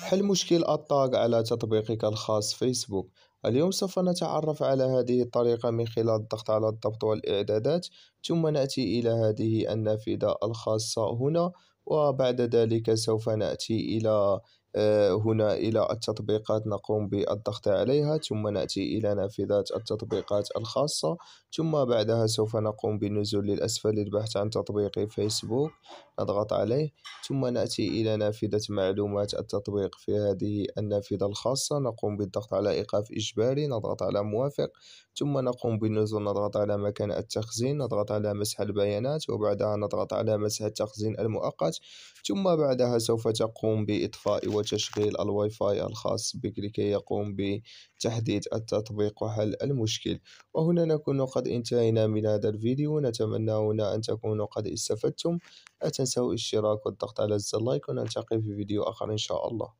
حل مشكل الطاق على تطبيقك الخاص فيسبوك اليوم سوف نتعرف على هذه الطريقة من خلال الضغط على الضبط والإعدادات ثم نأتي إلى هذه النافذة الخاصة هنا وبعد ذلك سوف نأتي إلى آه، هنا إلى التطبيقات نقوم بالضغط عليها ثم نأتي إلى نافذة التطبيقات الخاصة ثم بعدها سوف نقوم بالنزول للأسفل للبحث عن تطبيق فيسبوك نضغط عليه ثم نأتي إلى نافذة معلومات التطبيق في هذه النافذة الخاصة نقوم بالضغط على إيقاف إجباري نضغط على موافق ثم نقوم بالنزول نضغط على مكان التخزين نضغط على مسح البيانات وبعدها نضغط على مسح التخزين المؤقت ثم بعدها سوف تقوم بإطفاء وتشغيل تشغيل الواي فاي الخاص بك لكي يقوم بتحديث التطبيق وحل المشكل وهنا نكون قد انتهينا من هذا الفيديو نتمنى هنا أن تكونوا قد استفدتم لا تنسوا الاشتراك والضغط على زر اللايك ونلتقي في فيديو آخر إن شاء الله